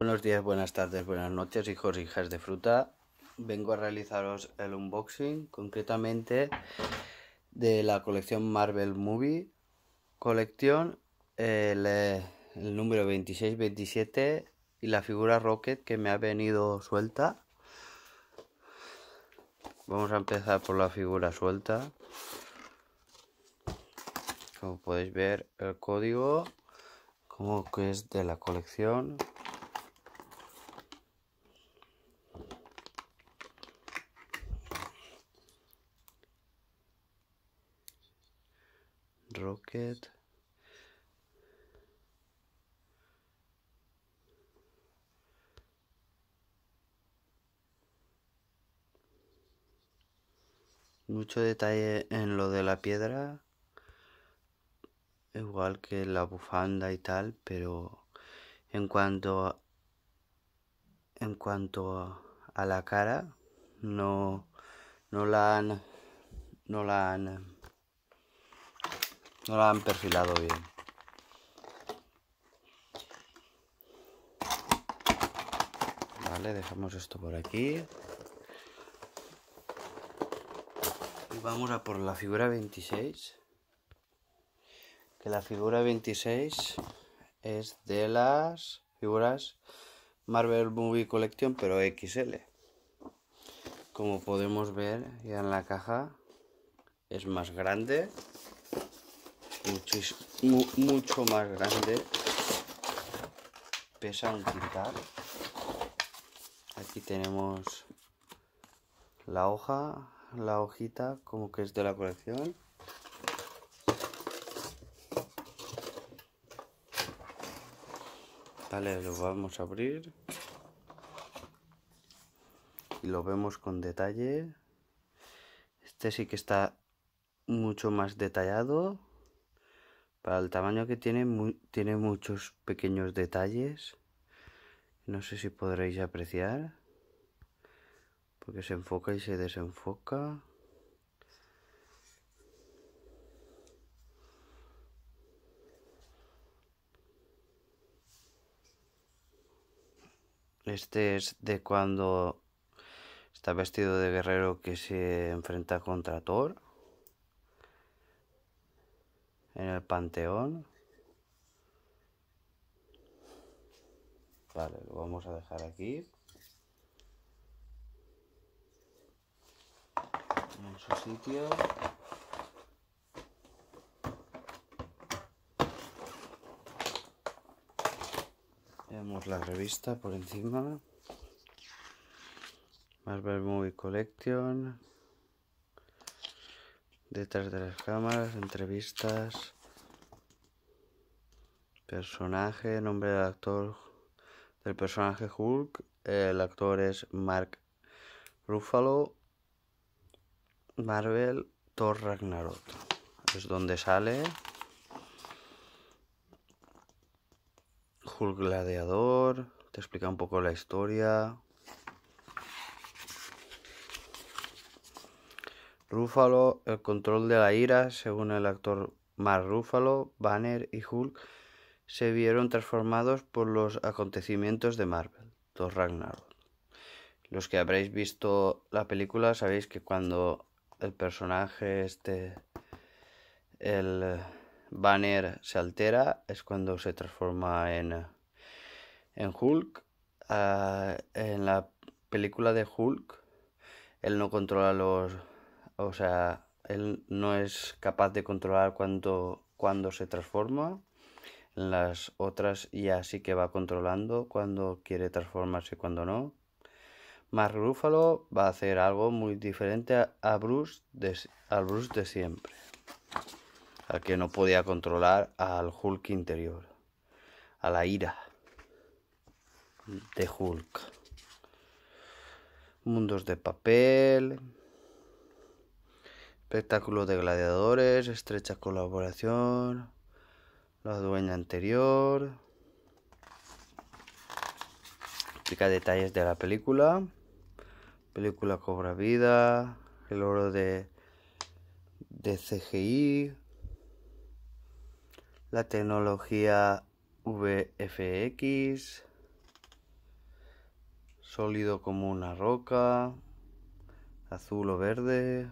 Buenos días, buenas tardes, buenas noches, hijos y e hijas de fruta. Vengo a realizaros el unboxing, concretamente de la colección Marvel Movie colección el, número 26 y la figura Rocket que me ha venido suelta. Vamos a empezar por la figura suelta. Como podéis ver, el código, como que es de la colección. Rocket. Mucho detalle en lo de la piedra. Igual que la bufanda y tal, pero en cuanto a, en cuanto a, a la cara no no la han no la han no la han perfilado bien. Vale, dejamos esto por aquí. Y vamos a por la figura 26. Que la figura 26 es de las figuras Marvel Movie Collection, pero XL. Como podemos ver ya en la caja, es más grande mucho más grande. Pesa un quintal. Aquí tenemos la hoja, la hojita, como que es de la colección. Vale, lo vamos a abrir. Y lo vemos con detalle. Este sí que está mucho más detallado. Para el tamaño que tiene, tiene muchos pequeños detalles. No sé si podréis apreciar. Porque se enfoca y se desenfoca. Este es de cuando está vestido de guerrero que se enfrenta contra Thor en el Panteón. Vale, lo vamos a dejar aquí. En su sitio. Vemos la revista por encima. Marvel Movie Collection, detrás de las cámaras, entrevistas, personaje, nombre del actor, del personaje Hulk, el actor es Mark Ruffalo, Marvel, Thor Ragnarok, es donde sale Hulk Gladiador, te explica un poco la historia, Rúfalo, el control de la ira, según el actor Mark Ruffalo, Banner y Hulk se vieron transformados por los acontecimientos de Marvel, Dos Ragnarok. Los que habréis visto la película sabéis que cuando el personaje este, el Banner se altera, es cuando se transforma en, en Hulk. Ah, en la película de Hulk, él no controla los o sea, él no es capaz de controlar cuando, se transforma. En las otras ya sí que va controlando cuando quiere transformarse y cuando no. Mark va a hacer algo muy diferente a, Bruce al Bruce de siempre, al que no podía controlar al Hulk interior, a la ira de Hulk. Mundos de papel, Espectáculo de gladiadores, estrecha colaboración, la dueña anterior. pica detalles de la película. Película cobra vida, el oro de, de CGI, la tecnología VFX, sólido como una roca, azul o verde.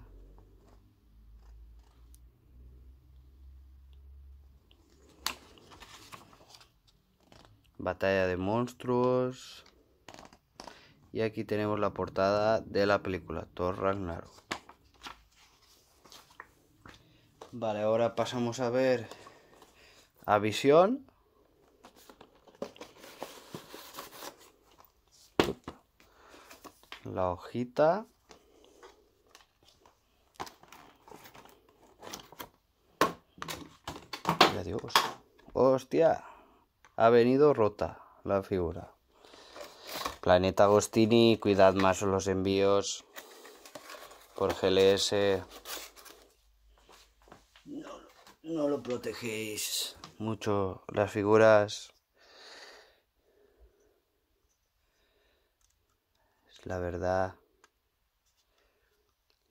Batalla de monstruos. Y aquí tenemos la portada de la película, Thor Ragnarok. Vale, ahora pasamos a ver a Visión. La hojita. Y adiós. ¡Hostia! ha venido rota la figura. Planeta Agostini, cuidad más los envíos por GLS. No, lo protegéis mucho las figuras. Es la verdad.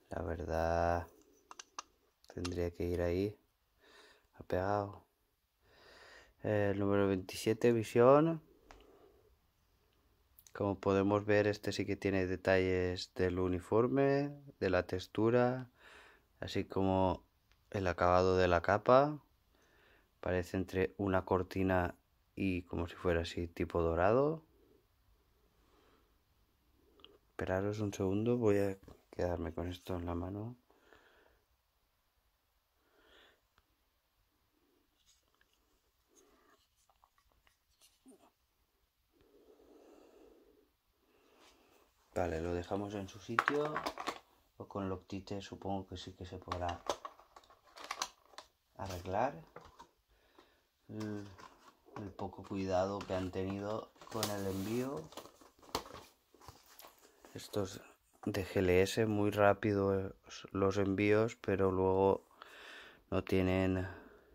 La verdad. Tendría que ir ahí. Ha pegado. Eh, el número 27 visión como podemos ver este sí que tiene detalles del uniforme de la textura así como el acabado de la capa parece entre una cortina y como si fuera así tipo dorado esperaros un segundo voy a quedarme con esto en la mano Vale, lo dejamos en su sitio. O con Loctite supongo que sí que se podrá arreglar. El, poco cuidado que han tenido con el envío. Estos de GLS muy rápidos los envíos, pero luego no tienen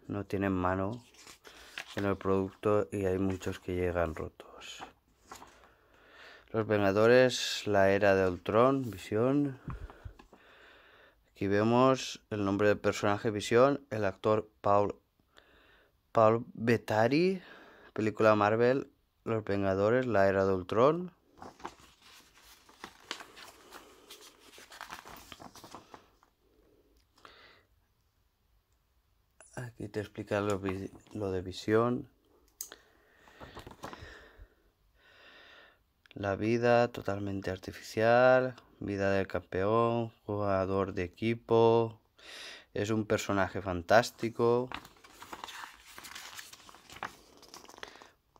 no tienen mano en el producto y hay muchos que llegan rotos. Los Vengadores, la era de Ultron, Visión. Aquí vemos el nombre del personaje Visión, el actor Paul, Paul Bettari, película Marvel, Los Vengadores, la era de Ultron. Aquí te explica lo de Visión. la vida totalmente artificial, vida del campeón, jugador de equipo, es un personaje fantástico.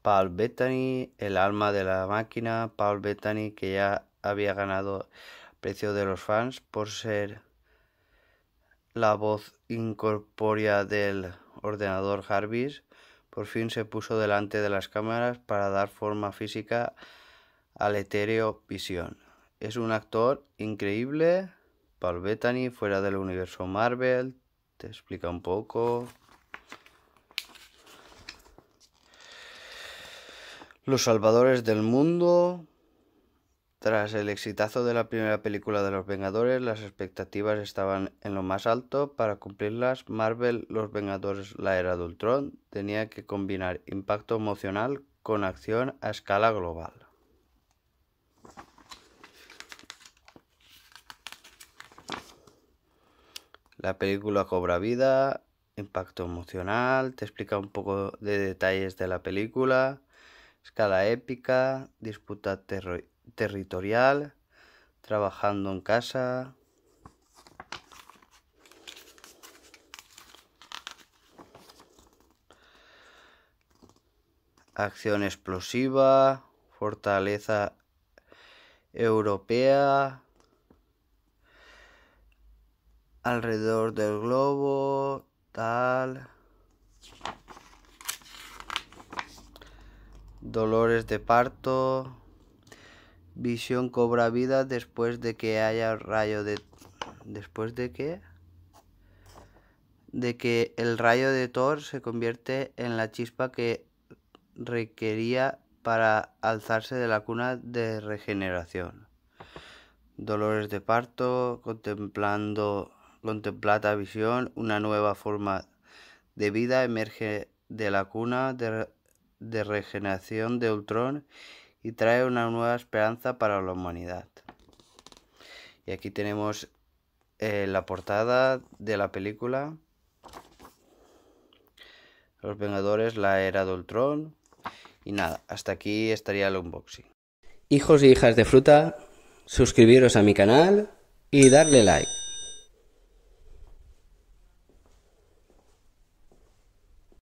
Paul Bettany, el alma de la máquina, Paul Bettany que ya había ganado precio de los fans por ser la voz incorpórea del ordenador Jarvis, por fin se puso delante de las cámaras para dar forma física a etéreo Visión. Es un actor increíble. Paul Bettany, fuera del universo Marvel. Te explica un poco. Los Salvadores del Mundo. Tras el exitazo de la primera película de Los Vengadores, las expectativas estaban en lo más alto. Para cumplirlas, Marvel, Los Vengadores, la era de Ultron, tenía que combinar impacto emocional con acción a escala global. La película cobra vida, impacto emocional, te explica un poco de detalles de la película, escala épica, disputa territorial, trabajando en casa. Acción explosiva, fortaleza europea, alrededor del globo, tal. Dolores de parto. Visión cobra vida después de que haya rayo de... ¿Después de qué? De que el rayo de Thor se convierte en la chispa que requería para alzarse de la cuna de regeneración. Dolores de parto, contemplando contemplada visión, una nueva forma de vida emerge de la cuna de, regeneración de Ultron y trae una nueva esperanza para la humanidad. Y aquí tenemos eh, la portada de la película. Los Vengadores, la era de Ultron. Y nada, hasta aquí estaría el unboxing. Hijos y hijas de fruta, suscribiros a mi canal y darle like.